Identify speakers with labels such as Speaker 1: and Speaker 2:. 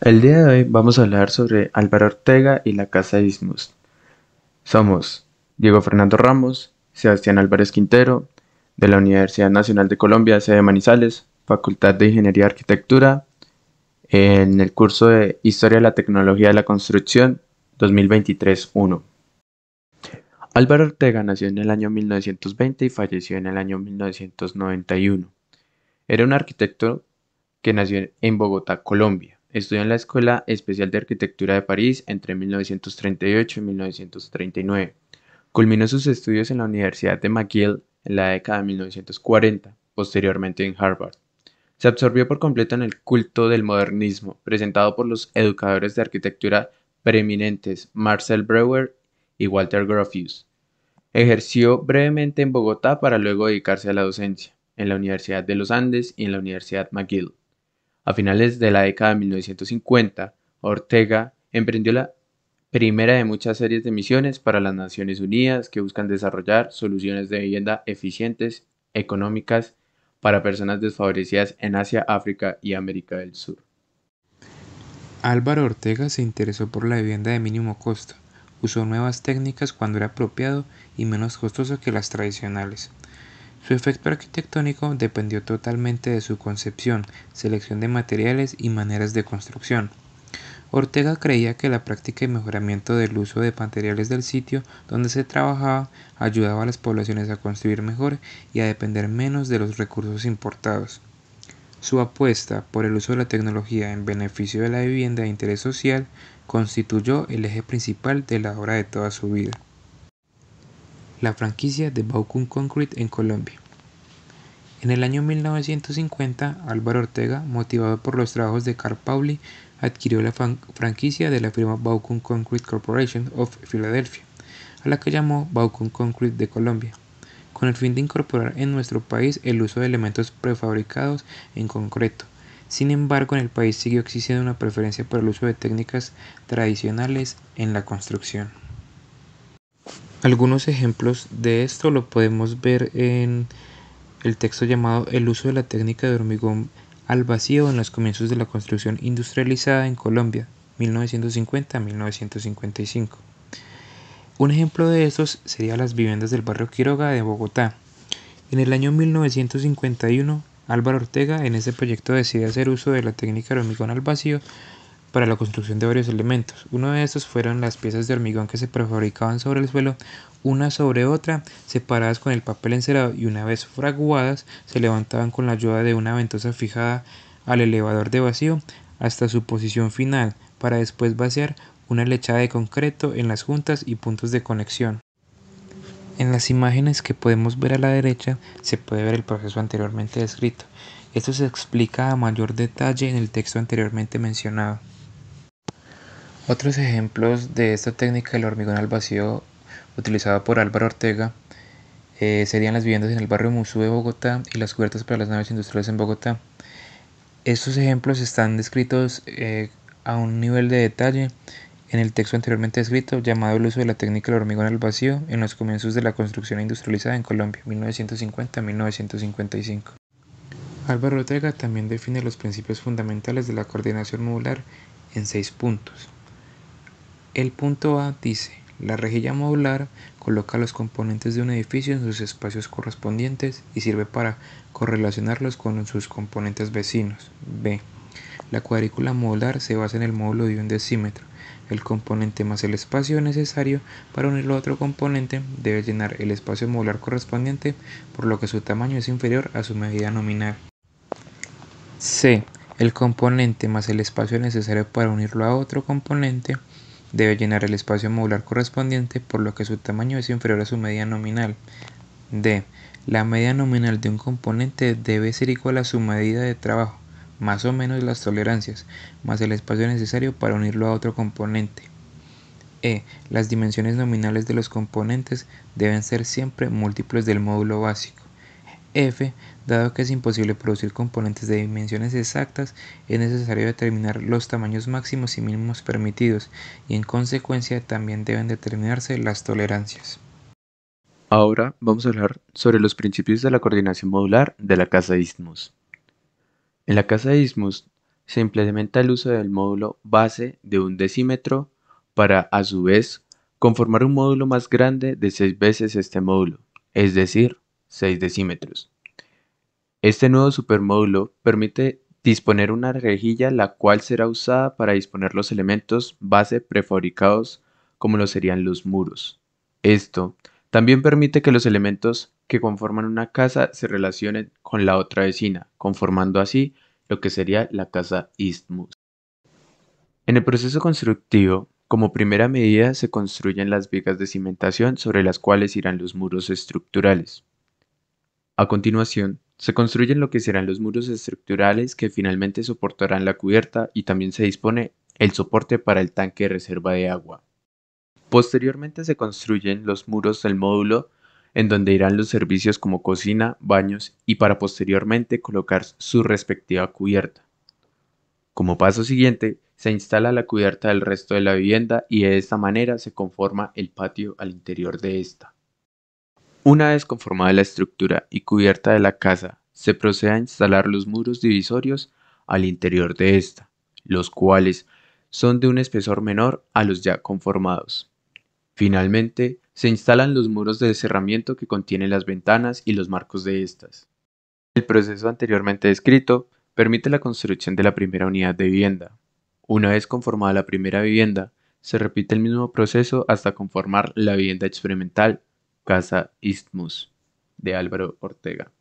Speaker 1: El día de hoy vamos a hablar sobre Álvaro Ortega y la Casa de Ismus. Somos Diego Fernando Ramos, Sebastián Álvarez Quintero, de la Universidad Nacional de Colombia, sede de Manizales, Facultad de Ingeniería y Arquitectura, en el curso de Historia de la Tecnología de la Construcción 2023-1. Álvaro Ortega nació en el año 1920 y falleció en el año 1991. Era un arquitecto que nació en Bogotá, Colombia. Estudió en la Escuela Especial de Arquitectura de París entre 1938 y 1939. Culminó sus estudios en la Universidad de McGill en la década de 1940, posteriormente en Harvard. Se absorbió por completo en el culto del modernismo, presentado por los educadores de arquitectura preeminentes Marcel Breuer y Walter Gropius. Ejerció brevemente en Bogotá para luego dedicarse a la docencia, en la Universidad de los Andes y en la Universidad McGill. A finales de la década de 1950, Ortega emprendió la primera de muchas series de misiones para las Naciones Unidas que buscan desarrollar soluciones de vivienda eficientes, económicas, para personas desfavorecidas en Asia, África y América del Sur.
Speaker 2: Álvaro Ortega se interesó por la vivienda de mínimo costo, usó nuevas técnicas cuando era apropiado y menos costoso que las tradicionales. Su efecto arquitectónico dependió totalmente de su concepción, selección de materiales y maneras de construcción. Ortega creía que la práctica y mejoramiento del uso de materiales del sitio donde se trabajaba ayudaba a las poblaciones a construir mejor y a depender menos de los recursos importados. Su apuesta por el uso de la tecnología en beneficio de la vivienda e interés social constituyó el eje principal de la obra de toda su vida la franquicia de Baucun Concrete en Colombia. En el año 1950, Álvaro Ortega, motivado por los trabajos de Carl Pauli, adquirió la franquicia de la firma Baucun Concrete Corporation of Philadelphia, a la que llamó Baucun Concrete de Colombia, con el fin de incorporar en nuestro país el uso de elementos prefabricados en concreto. Sin embargo, en el país siguió existiendo una preferencia por el uso de técnicas tradicionales en la construcción. Algunos ejemplos de esto lo podemos ver en el texto llamado El uso de la técnica de hormigón al vacío en los comienzos de la construcción industrializada en Colombia, 1950-1955. Un ejemplo de estos sería las viviendas del barrio Quiroga de Bogotá. En el año 1951, Álvaro Ortega en ese proyecto decide hacer uso de la técnica de hormigón al vacío para la construcción de varios elementos. Uno de estos fueron las piezas de hormigón que se prefabricaban sobre el suelo, una sobre otra, separadas con el papel encerado y una vez fraguadas, se levantaban con la ayuda de una ventosa fijada al elevador de vacío hasta su posición final, para después vaciar una lechada de concreto en las juntas y puntos de conexión. En las imágenes que podemos ver a la derecha se puede ver el proceso anteriormente descrito. Esto se explica a mayor detalle en el texto anteriormente mencionado. Otros ejemplos de esta técnica del hormigón al vacío utilizada por Álvaro Ortega eh, serían las viviendas en el barrio Musú de Bogotá y las cubiertas para las naves industriales en Bogotá. Estos ejemplos están descritos eh, a un nivel de detalle en el texto anteriormente escrito llamado el uso de la técnica del hormigón al vacío en los comienzos de la construcción industrializada en Colombia 1950-1955. Álvaro Ortega también define los principios fundamentales de la coordinación modular en seis puntos. El punto A dice, la rejilla modular coloca los componentes de un edificio en sus espacios correspondientes y sirve para correlacionarlos con sus componentes vecinos. B. La cuadrícula modular se basa en el módulo de un decímetro. El componente más el espacio necesario para unirlo a otro componente debe llenar el espacio modular correspondiente, por lo que su tamaño es inferior a su medida nominal. C. El componente más el espacio necesario para unirlo a otro componente debe llenar el espacio modular correspondiente por lo que su tamaño es inferior a su media nominal. D. La media nominal de un componente debe ser igual a su medida de trabajo, más o menos las tolerancias, más el espacio necesario para unirlo a otro componente. E. Las dimensiones nominales de los componentes deben ser siempre múltiples del módulo básico f, dado que es imposible producir componentes de dimensiones exactas, es necesario determinar los tamaños máximos y mínimos permitidos y en consecuencia también deben determinarse las tolerancias.
Speaker 1: Ahora vamos a hablar sobre los principios de la coordinación modular de la casa ISMUS. En la casa ISMUS se implementa el uso del módulo base de un decímetro para, a su vez, conformar un módulo más grande de seis veces este módulo, es decir, 6 decímetros. Este nuevo supermódulo permite disponer una rejilla la cual será usada para disponer los elementos base prefabricados como lo serían los muros. Esto también permite que los elementos que conforman una casa se relacionen con la otra vecina, conformando así lo que sería la casa Istmus. En el proceso constructivo, como primera medida se construyen las vigas de cimentación sobre las cuales irán los muros estructurales. A continuación, se construyen lo que serán los muros estructurales que finalmente soportarán la cubierta y también se dispone el soporte para el tanque de reserva de agua. Posteriormente se construyen los muros del módulo en donde irán los servicios como cocina, baños y para posteriormente colocar su respectiva cubierta. Como paso siguiente, se instala la cubierta del resto de la vivienda y de esta manera se conforma el patio al interior de esta. Una vez conformada la estructura y cubierta de la casa, se procede a instalar los muros divisorios al interior de esta, los cuales son de un espesor menor a los ya conformados. Finalmente, se instalan los muros de cerramiento que contienen las ventanas y los marcos de estas. El proceso anteriormente descrito permite la construcción de la primera unidad de vivienda. Una vez conformada la primera vivienda, se repite el mismo proceso hasta conformar la vivienda experimental Casa Isthmus, de Álvaro Ortega.